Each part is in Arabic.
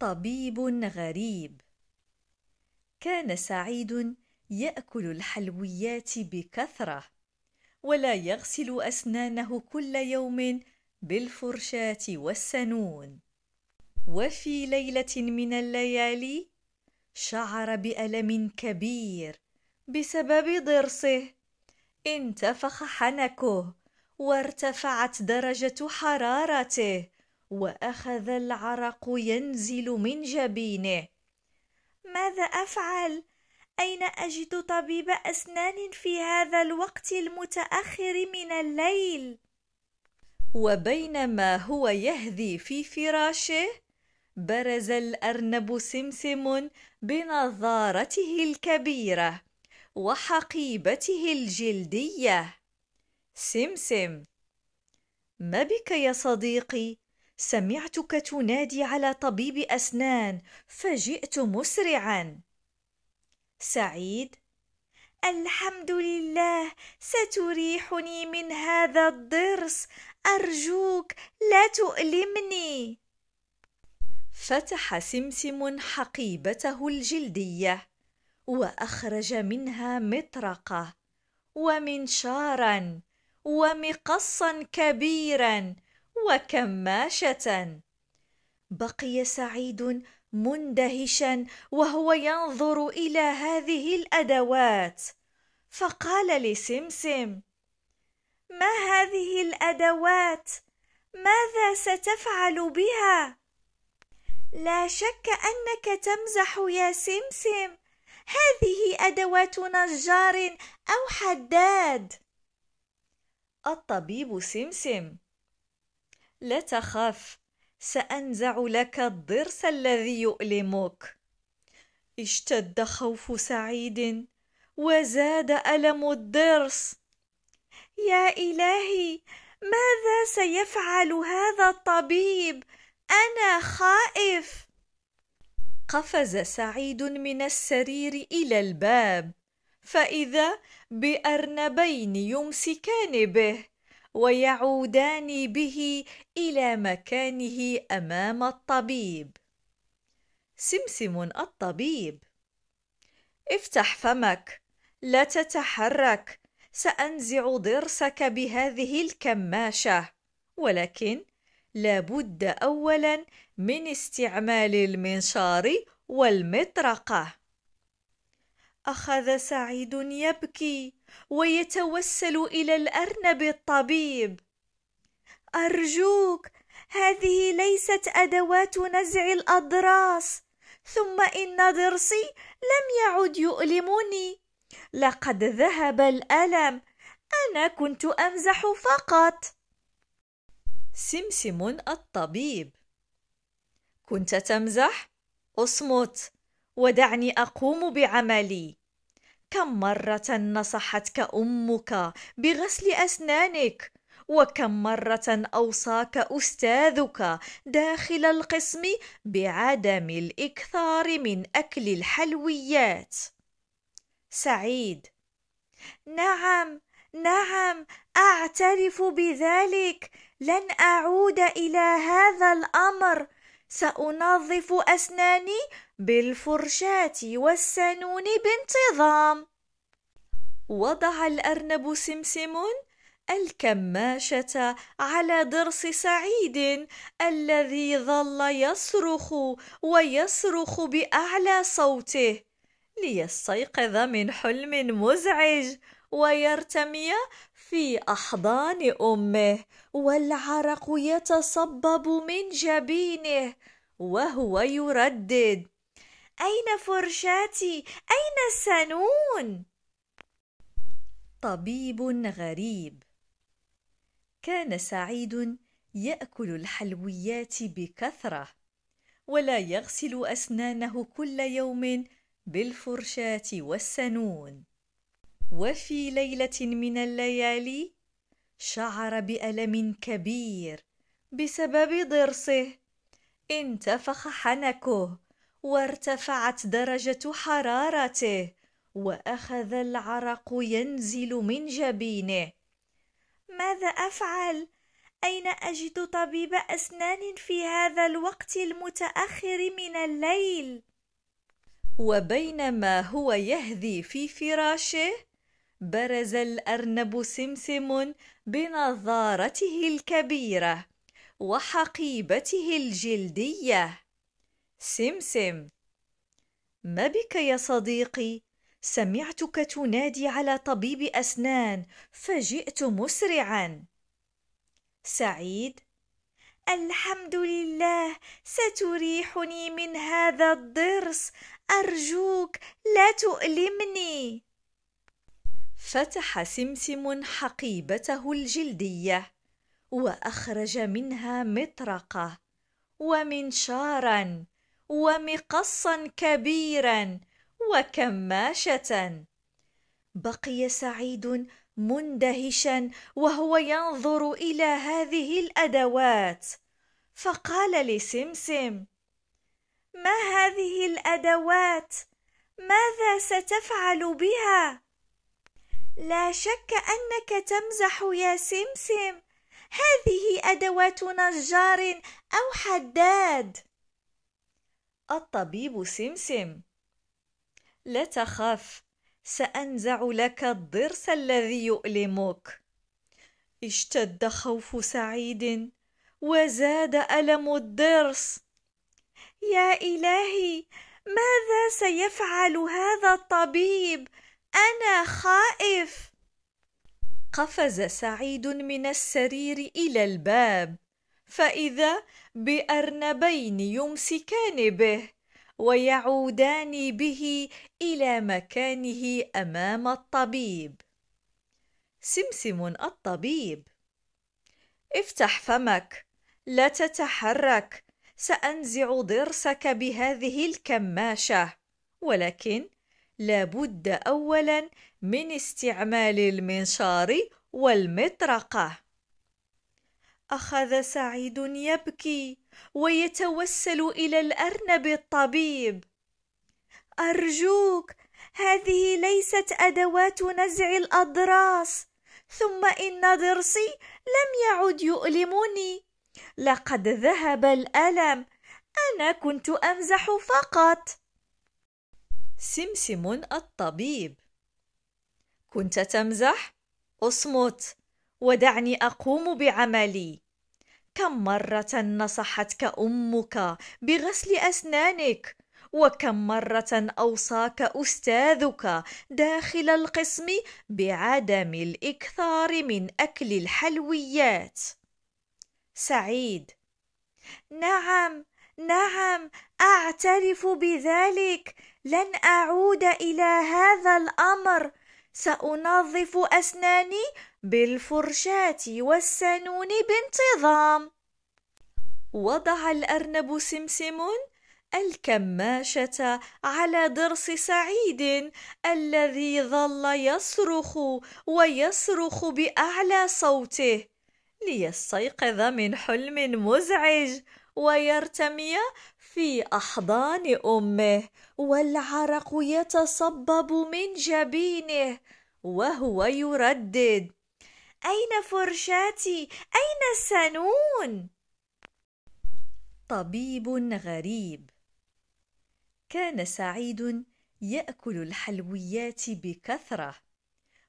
طبيب غريب كان سعيد ياكل الحلويات بكثره ولا يغسل اسنانه كل يوم بالفرشاه والسنون وفي ليله من الليالي شعر بالم كبير بسبب ضرسه انتفخ حنكه وارتفعت درجه حرارته واخذ العرق ينزل من جبينه ماذا افعل اين اجد طبيب اسنان في هذا الوقت المتاخر من الليل وبينما هو يهذي في فراشه برز الارنب سمسم بنظارته الكبيره وحقيبته الجلديه سمسم ما بك يا صديقي سمعتك تنادي على طبيب اسنان فجئت مسرعا سعيد الحمد لله ستريحني من هذا الضرس ارجوك لا تؤلمني فتح سمسم حقيبته الجلديه واخرج منها مطرقه ومنشارا ومقصا كبيرا وكماشة بقي سعيد مندهشا وهو ينظر إلى هذه الأدوات فقال لسمسم ما هذه الأدوات؟ ماذا ستفعل بها؟ لا شك أنك تمزح يا سمسم هذه أدوات نجار أو حداد الطبيب سمسم لا تخف سأنزع لك الضرس الذي يؤلمك اشتد خوف سعيد وزاد ألم الضرس يا إلهي ماذا سيفعل هذا الطبيب أنا خائف قفز سعيد من السرير إلى الباب فإذا بأرنبين يمسكان به ويعودان به الى مكانه امام الطبيب سمسم الطبيب افتح فمك لا تتحرك سانزع ضرسك بهذه الكماشه ولكن لابد اولا من استعمال المنشار والمطرقه اخذ سعيد يبكي ويتوسل الى الارنب الطبيب ارجوك هذه ليست ادوات نزع الاضراس ثم ان ضرسي لم يعد يؤلمني لقد ذهب الالم انا كنت امزح فقط سمسم الطبيب كنت تمزح اصمت ودعني اقوم بعملي كم مرة نصحتك أمك بغسل أسنانك وكم مرة أوصاك أستاذك داخل القسم بعدم الإكثار من أكل الحلويات. سعيد: نعم، نعم، أعترف بذلك، لن أعود إلى هذا الأمر، سأنظف أسناني بالفرشاة والسنون بانتظام وضع الأرنب سمسم الكماشة على ضرس سعيد الذي ظل يصرخ ويصرخ بأعلى صوته ليستيقظ من حلم مزعج ويرتمي في أحضان أمه والعرق يتصبب من جبينه وهو يردد أين فرشاتي؟ أين السنون؟ طبيب غريب كان سعيد يأكل الحلويات بكثرة ولا يغسل أسنانه كل يوم بالفرشاة والسنون وفي ليلة من الليالي شعر بألم كبير بسبب ضرسه انتفخ حنكه وارتفعت درجة حرارته وأخذ العرق ينزل من جبينه ماذا أفعل؟ أين أجد طبيب أسنان في هذا الوقت المتأخر من الليل؟ وبينما هو يهذي في فراشه برز الأرنب سمسم بنظارته الكبيرة وحقيبته الجلدية سمسم ما بك يا صديقي سمعتك تنادي على طبيب اسنان فجئت مسرعا سعيد الحمد لله ستريحني من هذا الضرس ارجوك لا تؤلمني فتح سمسم حقيبته الجلديه واخرج منها مطرقه ومنشارا ومقصا كبيرا وكماشه بقي سعيد مندهشا وهو ينظر الى هذه الادوات فقال لسمسم ما هذه الادوات ماذا ستفعل بها لا شك انك تمزح يا سمسم هذه ادوات نجار او حداد الطبيب سمسم لا تخف سأنزع لك الضرس الذي يؤلمك اشتد خوف سعيد وزاد ألم الضرس يا إلهي ماذا سيفعل هذا الطبيب أنا خائف قفز سعيد من السرير إلى الباب فإذا بأرنبين يمسكان به ويعودان به إلى مكانه أمام الطبيب سمسم الطبيب افتح فمك لا تتحرك سأنزع ضرسك بهذه الكماشة ولكن لابد أولا من استعمال المنشار والمطرقة أخذ سعيد يبكي ويتوسل إلى الأرنب الطبيب أرجوك هذه ليست أدوات نزع الأضراس ثم إن ضرسي لم يعد يؤلمني لقد ذهب الألم أنا كنت أمزح فقط سمسم الطبيب كنت تمزح اصمت ودعني أقوم بعملي كم مرة نصحتك أمك بغسل أسنانك وكم مرة أوصاك أستاذك داخل القسم بعدم الإكثار من أكل الحلويات سعيد نعم نعم أعترف بذلك لن أعود إلى هذا الأمر سأنظف أسناني بالفرشاة والسنون بانتظام وضع الأرنب سمسم الكماشة على ضرس سعيد الذي ظل يصرخ ويصرخ بأعلى صوته ليستيقظ من حلم مزعج ويرتمي في أحضان أمه والعرق يتصبب من جبينه وهو يردد أين فرشاتي؟ أين السنون؟ طبيب غريب كان سعيد يأكل الحلويات بكثرة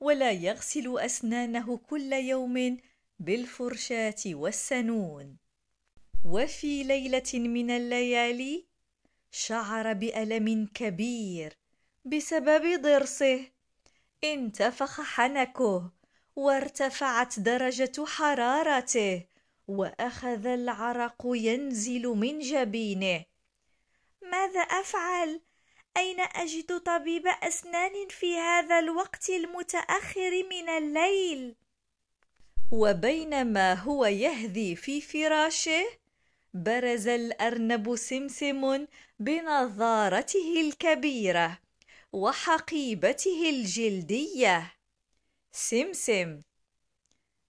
ولا يغسل أسنانه كل يوم بالفرشاة والسنون وفي ليلة من الليالي شعر بألم كبير بسبب ضرسه انتفخ حنكه وارتفعت درجة حرارته وأخذ العرق ينزل من جبينه ماذا أفعل؟ أين أجد طبيب أسنان في هذا الوقت المتأخر من الليل؟ وبينما هو يهذي في فراشه برز الأرنب سمسم بنظارته الكبيرة وحقيبته الجلديه سمسم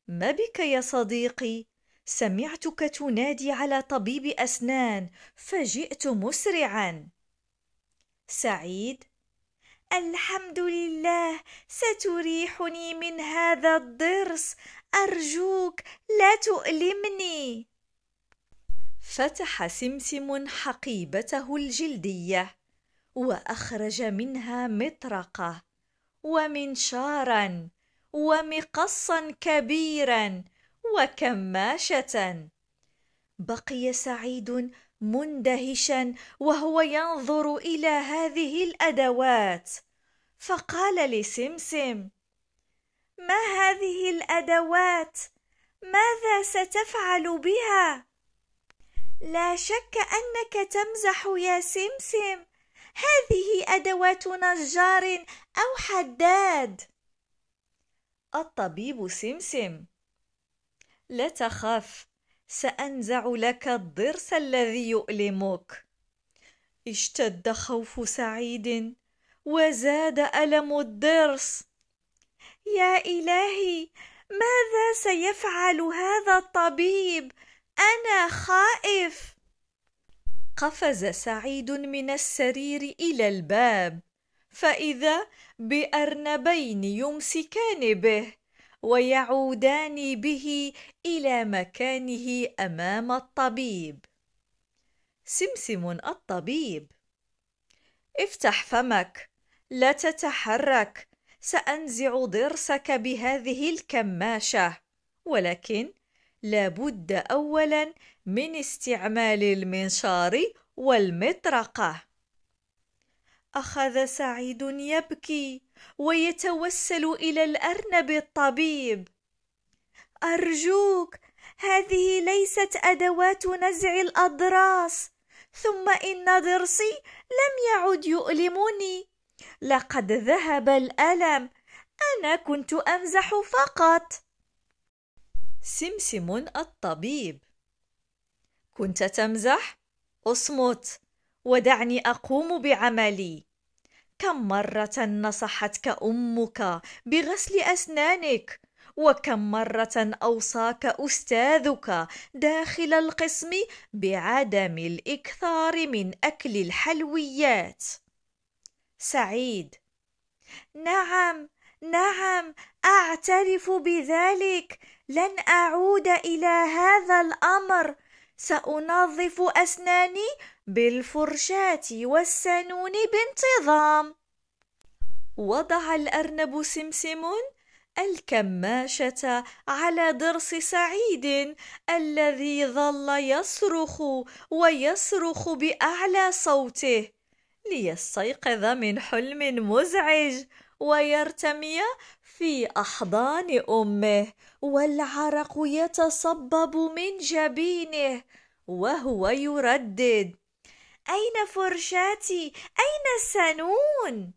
ما بك يا صديقي سمعتك تنادي على طبيب اسنان فجئت مسرعا سعيد الحمد لله ستريحني من هذا الضرس ارجوك لا تؤلمني فتح سمسم حقيبته الجلديه واخرج منها مطرقه ومنشارا ومقصا كبيرا وكماشه بقي سعيد مندهشا وهو ينظر الى هذه الادوات فقال لسمسم ما هذه الادوات ماذا ستفعل بها لا شك انك تمزح يا سمسم هذه ادوات نجار او حداد الطبيب سمسم لا تخف سأنزع لك الضرس الذي يؤلمك اشتد خوف سعيد وزاد ألم الضرس يا إلهي ماذا سيفعل هذا الطبيب أنا خائف قفز سعيد من السرير إلى الباب فإذا بأرنبين يمسكان به ويعودان به إلى مكانه أمام الطبيب سمسم الطبيب افتح فمك لا تتحرك سأنزع ضرسك بهذه الكماشة ولكن لابد أولا من استعمال المنشار والمطرقة اخذ سعيد يبكي ويتوسل الى الارنب الطبيب ارجوك هذه ليست ادوات نزع الاضراس ثم ان ضرسي لم يعد يؤلمني لقد ذهب الالم انا كنت امزح فقط سمسم الطبيب كنت تمزح اصمت ودعني اقوم بعملي كم مره نصحتك امك بغسل اسنانك وكم مره اوصاك استاذك داخل القسم بعدم الاكثار من اكل الحلويات سعيد نعم نعم اعترف بذلك لن اعود الى هذا الامر سانظف اسناني بالفرشاة والسنون بانتظام وضع الأرنب سمسم الكماشة على ضرس سعيد الذي ظل يصرخ ويصرخ بأعلى صوته ليستيقظ من حلم مزعج ويرتمي في أحضان أمه والعرق يتصبب من جبينه وهو يردد أين فرشاتي؟ أين السنون؟